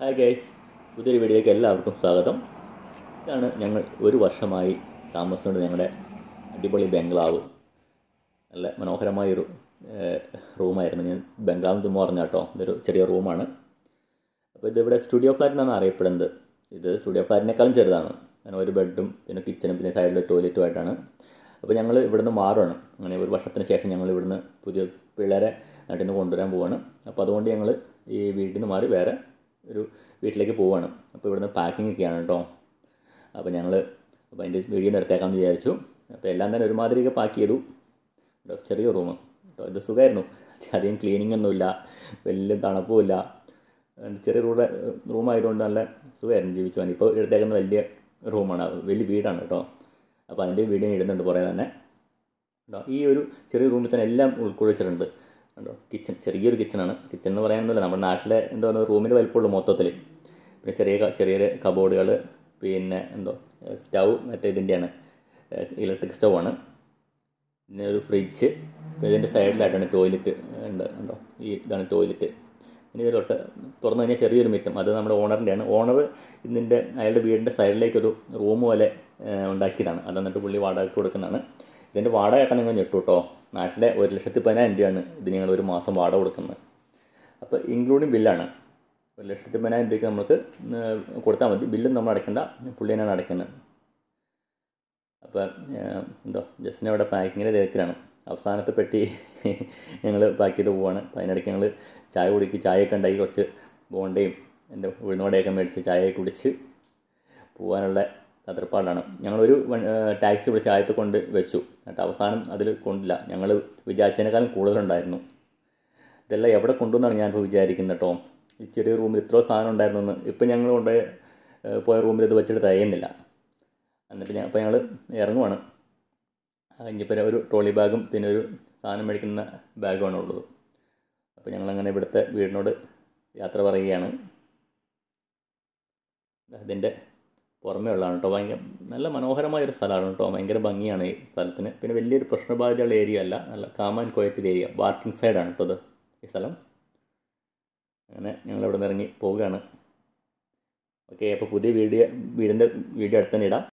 hi guys പുതിയൊരു വീഡിയോയ്ക്ക് എല്ലാവർക്കും സ്വാഗതം ഇതാണ് ഞങ്ങൾ ഒരു വർഷമായി താമസിച്ചുകൊണ്ട് ഞങ്ങളുടെ അടിപൊളി ബംഗ്ലാവ് നല്ല മനോഹരമായൊരു റൂമായിരുന്നു ഞാൻ ബംഗ്ലാവ് തുമ്പ് പറഞ്ഞ കേട്ടോ ഇതൊരു ചെറിയ റൂമാണ് അപ്പോൾ ഇതിവിടെ സ്റ്റുഡിയോ ഫ്ലാറ്റ് എന്നാണ് അറിയപ്പെടുന്നത് ഇത് സ്റ്റുഡിയോ ഫ്ലാറ്റിനേക്കാളും ചെറുതാണ് കാരണം ഒരു ബെഡും പിന്നെ കിച്ചനും പിന്നെ സൈഡിൽ ടോയ്ലറ്റുമായിട്ടാണ് അപ്പോൾ ഞങ്ങൾ ഇവിടുന്ന് മാറുകയാണ് അങ്ങനെ ഒരു വർഷത്തിന് ശേഷം ഞങ്ങൾ ഇവിടുന്ന് പുതിയ പിള്ളേരെ നാട്ടിൽ നിന്ന് കൊണ്ടുവരാൻ പോവുകയാണ് അപ്പോൾ അതുകൊണ്ട് ഞങ്ങൾ ഈ വീട്ടിൽ നിന്ന് മാറി വേറെ ഒരു വീട്ടിലേക്ക് പോവാണ് അപ്പോൾ ഇവിടുന്ന് പാക്കിംഗ് ഒക്കെയാണ് കേട്ടോ അപ്പോൾ ഞങ്ങൾ അപ്പോൾ അതിൻ്റെ വീഡിയോ നടത്തേക്കാമെന്ന് വിചാരിച്ചു അപ്പോൾ എല്ലാം തന്നെ ഒരുമാതിരിയൊക്കെ പാക്ക് ചെയ്തു ചെറിയ റൂം കേട്ടോ ഇത് സുഖമായിരുന്നു അധികം ക്ലീനിങ് ഒന്നുമില്ല വലിയ തണുപ്പുമില്ല ചെറിയ റൂം റൂമായതുകൊണ്ട് നല്ല സുഖമായിരുന്നു ജീവിച്ചു പോകാൻ ഇപ്പോൾ എടുത്തേക്കുന്ന വലിയ റൂമാണ് വലിയ വീടാണ് കേട്ടോ അപ്പോൾ അതിൻ്റെ വീഡിയോ ഇടുന്നുണ്ട് പുറേ തന്നെ കേട്ടോ ഈ ഒരു ചെറിയ റൂമിൽ തന്നെ എല്ലാം ഉൾക്കൊള്ളിച്ചിട്ടുണ്ട് കണ്ടോ കിച്ചൺ ചെറിയൊരു കിച്ചണാണ് കിച്ചൺ എന്ന് പറയാനൊന്നുമില്ല നമ്മുടെ നാട്ടിലെ എന്തോ റൂമിൻ്റെ വലിപ്പമുള്ളൂ മൊത്തത്തിൽ പിന്നെ ചെറിയ ചെറിയ കബോർഡുകൾ പിന്നെ എന്തോ സ്റ്റൗ മറ്റേ ഇതിൻ്റെയാണ് ഇലക്ട്രിക് സ്റ്റൗ ആണ് പിന്നെ ഒരു ഫ്രിഡ്ജ് പിന്നെ ഇതിൻ്റെ സൈഡിലായിട്ടാണ് ടോയ്ലറ്റ് ഉണ്ട് ഉണ്ടോ ഈ ഇതാണ് ടോയ്ലറ്റ് ഇനി ഒരു തൊട്ട് തുറന്നു കഴിഞ്ഞാൽ ചെറിയൊരു മിറ്റം അത് നമ്മുടെ ഓണറിൻ്റെയാണ് ഓണർ ഇതിൻ്റെ അയാളുടെ വീടിൻ്റെ സൈഡിലേക്കൊരു റൂം പോലെ ഉണ്ടാക്കിയതാണ് അത് എന്നിട്ട് പുള്ളി വാടകയ്ക്ക് കൊടുക്കുന്നതാണ് ഇതിൻ്റെ വാടക കേട്ടാൽ നിങ്ങൾ ഞെട്ടു കേട്ടോ നാട്ടിലെ ഒരു ലക്ഷത്തി പതിനായിരം രൂപയാണ് ഇത് നിങ്ങൾ ഒരു മാസം വാടക കൊടുക്കുന്നത് അപ്പോൾ ഇൻക്ലൂഡിങ് ബില്ലാണ് ഒരു ലക്ഷത്തി പതിനായിരം രൂപയ്ക്ക് നമുക്ക് കൊടുത്താൽ മതി ബില്ലും നമ്മൾ അടയ്ക്കേണ്ട പുള്ളിനാണ് അടയ്ക്കുന്നത് അപ്പോൾ എന്തോ ജസ്റ്റിന് അവിടെ പാക്കിങ്ങിൻ്റെ തിരക്കിലാണ് അവസാനത്തെ പെട്ടി ഞങ്ങൾ പാക്ക് ചെയ്ത് പോവാണ് അപ്പോൾ അതിനിടയ്ക്ക് ഞങ്ങൾ ചായ കുടിക്ക് ചായയൊക്കെ ഉണ്ടാക്കി കുറച്ച് ബോണ്ടയും എൻ്റെ ഉഴുന്നോടയൊക്കെ മേടിച്ച് ചായയൊക്കെ കുടിച്ച് പോകാനുള്ള തത്രപ്പാടിലാണ് ഞങ്ങളൊരു ടാക്സി വിളിച്ച് ആയത്ത് കൊണ്ട് വെച്ചു എന്നിട്ട് അവസാനം അതിൽ കൊണ്ടില്ല ഞങ്ങൾ വിചാരിച്ചതിനേക്കാളും കൂടുതലുണ്ടായിരുന്നു ഇതെല്ലാം എവിടെ കൊണ്ടുവന്നാണ് ഞാനിപ്പോൾ വിചാരിക്കുന്നത് കേട്ടോ ഈ ചെറിയ റൂമിൽ ഇത്രയോ സാധനം ഉണ്ടായിരുന്നു എന്ന് ഇപ്പം ഞങ്ങൾ കൊണ്ട് പോയ റൂമിൽ ഇത് വെച്ചിട്ട് തയ്യുന്നില്ല എന്നിട്ട് ഞാൻ അപ്പോൾ ഞങ്ങൾ ഇറങ്ങുവാണ് കഴിഞ്ഞപ്പോൾ ഒരു ട്രോളി ബാഗും പിന്നെ ഒരു സാധനം മേടിക്കുന്ന ബാഗുമാണ് ഉള്ളത് അപ്പോൾ ഞങ്ങളങ്ങനെ ഇവിടുത്തെ വീടിനോട് യാത്ര പറയുകയാണ് അതിൻ്റെ ഓർമ്മയുള്ളതാണ് കേട്ടോ ഭയങ്കര നല്ല മനോഹരമായ ഒരു സ്ഥലമാണ് കേട്ടോ ഭയങ്കര ഭംഗിയാണ് ഈ സ്ഥലത്തിന് പിന്നെ വലിയൊരു പ്രശ്നബാധിതയുള്ള ഏരിയ അല്ല നല്ല കാമൻ ആൻഡ് ഏരിയ വാർക്കിംഗ് സൈഡാണ് കേട്ടോ അത് ഈ സ്ഥലം അങ്ങനെ ഞങ്ങളിവിടെ നിന്ന് ഇറങ്ങി പോവുകയാണ് ഓക്കെ അപ്പോൾ പുതിയ വീഡിയോ വീടിൻ്റെ വീഡിയോ അടുത്ത് തന്നെ ഇടാം